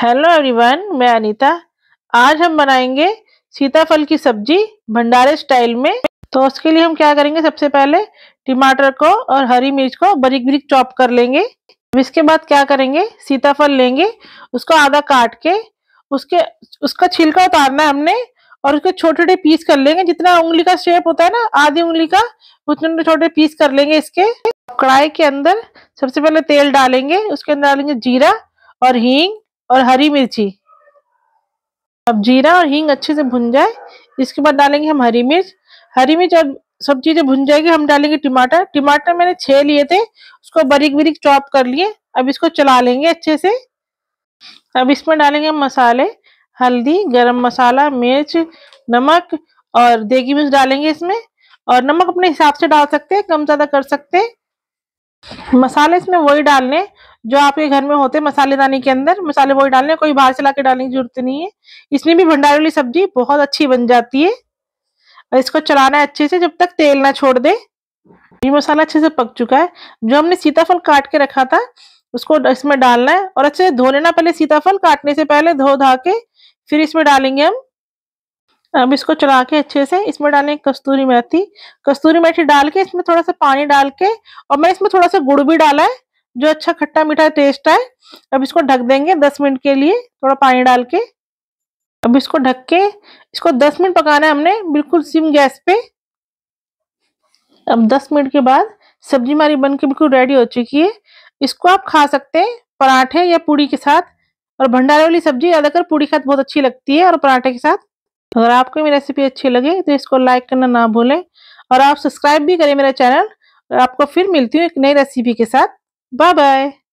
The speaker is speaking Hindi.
हेलो एवरीवन मैं अनीता आज हम बनाएंगे सीताफल की सब्जी भंडारे स्टाइल में तो उसके लिए हम क्या करेंगे सबसे पहले टमाटर को और हरी मिर्च को बरीक बरीक चॉप कर लेंगे अब इसके बाद क्या करेंगे सीताफल लेंगे उसको आधा काट के उसके उसका छिलका उतारना है हमने और उसके छोटे छोटे पीस कर लेंगे जितना उंगली का शेप होता है ना आधी उंगली का उतने छोटे पीस कर लेंगे इसके कढ़ाई के अंदर सबसे पहले तेल डालेंगे उसके अंदर डालेंगे जीरा और हींग और हरी मिर्ची अब जीरा और हींग अच्छे से भुन जाए इसके बाद डालेंगे हम हरी मिर्च हरी मिर्च और सब चीजें भुन जाएगी हम डालेंगे टमाटर टमाटर मैंने छह लिए थे उसको बारीक बारीक चॉप कर लिए अब इसको चला लेंगे अच्छे से अब इसमें डालेंगे हम मसाले हल्दी गरम मसाला मिर्च नमक और देगी मिर्च डालेंगे इसमें और नमक अपने हिसाब से डाल सकते हैं कम ज्यादा कर सकते हैं मसाले इसमें वही डालने जो आपके घर में होते मसालेदानी के अंदर मसाले वही डालने कोई बाहर से ला के डालने की जरूरत नहीं है इसमें भी भंडारे वाली सब्जी बहुत अच्छी बन जाती है और इसको चलाना है अच्छे से जब तक तेल ना छोड़ दे ये मसाला अच्छे से पक चुका है जो हमने सीताफल काट के रखा था उसको इसमें डालना है और अच्छे से धो लेना पहले सीताफल काटने से पहले धो धा के फिर इसमें डालेंगे हम अब इसको चला के अच्छे से इसमें डालें कस्तूरी मेथी कस्तूरी मेथी डाल के इसमें थोड़ा सा पानी डाल के और मैं इसमें थोड़ा सा गुड़ भी डाला है जो अच्छा खट्टा मीठा टेस्ट है अब इसको ढक देंगे दस मिनट के लिए थोड़ा पानी डाल के अब इसको ढक के इसको दस मिनट पकाना है हमने बिल्कुल सिम गैस पे अब दस मिनट के बाद सब्जी हमारी बन के बिल्कुल रेडी हो चुकी है इसको आप खा सकते हैं पराठे या पूड़ी के साथ और भंडारे वाली सब्जी ज़्यादातर पूड़ी के साथ बहुत अच्छी लगती है और पराठे के साथ अगर आपको मेरी रेसिपी अच्छी लगे तो इसको लाइक करना ना भूलें और आप सब्सक्राइब भी करें मेरा चैनल और आपको फिर मिलती हूँ एक नई रेसिपी के साथ बाय बाय